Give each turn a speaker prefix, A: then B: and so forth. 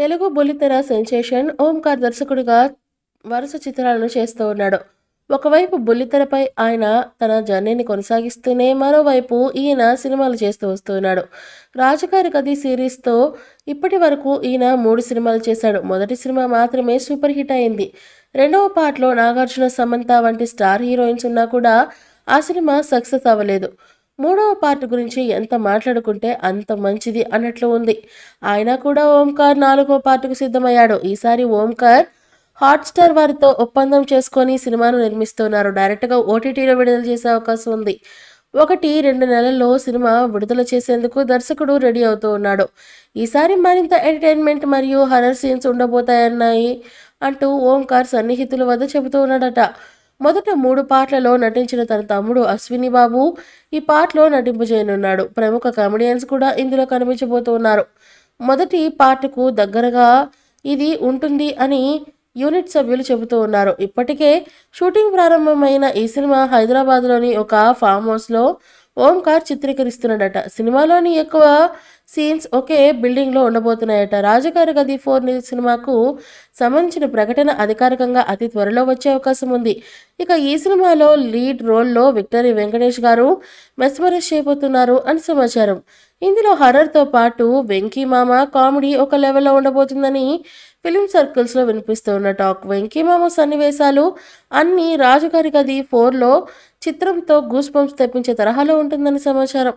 A: తెలుగు బుల్లితెర సెన్సేషన్ ఓంకార్ దర్శకుడిగా వరుస చిత్రాలను చేస్తూ ఉన్నాడు ఒకవైపు బుల్లితెరపై ఆయన తన జర్నీని కొనసాగిస్తూనే మరోవైపు ఈయన సినిమాలు చేస్తూ వస్తున్నాడు రాజకారి కథి సిరీస్తో ఇప్పటి వరకు ఈయన మూడు సినిమాలు చేశాడు మొదటి సినిమా మాత్రమే సూపర్ హిట్ అయింది రెండవ పార్ట్లో నాగార్జున సమంత వంటి స్టార్ హీరోయిన్స్ ఉన్నా కూడా ఆ సినిమా సక్సెస్ అవ్వలేదు మూడవ పార్ట్ గురించి ఎంత మాట్లాడుకుంటే అంత మంచిది అన్నట్లు ఉంది ఆయన కూడా ఓంకార్ నాలుగో పార్ట్కు సిద్ధమయ్యాడు ఈసారి ఓంకార్ హాట్స్టార్ వారితో ఒప్పందం చేసుకొని సినిమాను నిర్మిస్తున్నారు డైరెక్ట్గా ఓటీటీలో విడుదల చేసే అవకాశం ఉంది ఒకటి రెండు నెలల్లో సినిమా విడుదల చేసేందుకు దర్శకుడు రెడీ అవుతూ ఉన్నాడు ఈసారి మరింత ఎంటర్టైన్మెంట్ మరియు హరర్ సీన్స్ ఉండబోతాయన్నాయి అంటూ ఓంకార్ సన్నిహితుల వద్ద చెబుతూ ఉన్నాడట మొదట మూడు పాటలలో నటించిన తన తమ్ముడు అశ్విని బాబు ఈ పాటలో నటింపజేయనున్నాడు ప్రముఖ కమెడియన్స్ కూడా ఇందులో కనిపించబోతున్నారు మొదటి పాటకు దగ్గరగా ఇది ఉంటుంది అని యూనిట్ సభ్యులు చెబుతూ ఉన్నారు ఇప్పటికే షూటింగ్ ప్రారంభమైన ఈ సినిమా హైదరాబాద్లోని ఒక ఫామ్ హౌస్లో ఓంకార్ చిత్రీకరిస్తున్నాడట సినిమాలోని ఎక్కువ సీన్స్ ఒకే బిల్డింగ్లో ఉండబోతున్నాయట రాజుగారి గది ఫోర్ సినిమాకు సంబంధించిన ప్రకటన అధికారికంగా అతి త్వరలో వచ్చే అవకాశం ఉంది ఇక ఈ సినిమాలో లీడ్ రోల్లో విక్టరీ వెంకటేష్ గారు మెస్మరైజ్ చేయబోతున్నారు అని సమాచారం ఇందులో హర్రర్తో పాటు వెంకీ మామ కామెడీ ఒక లెవెల్లో ఉండబోతుందని ఫిలిం సర్కిల్స్లో వినిపిస్తూ ఉన్న టాక్ వెంకీ మామ సన్నివేశాలు అన్నీ రాజుగారి గది ఫోర్లో చిత్రంతో గూస్ బంప్స్ తెప్పించే తరహాలో ఉంటుందని సమాచారం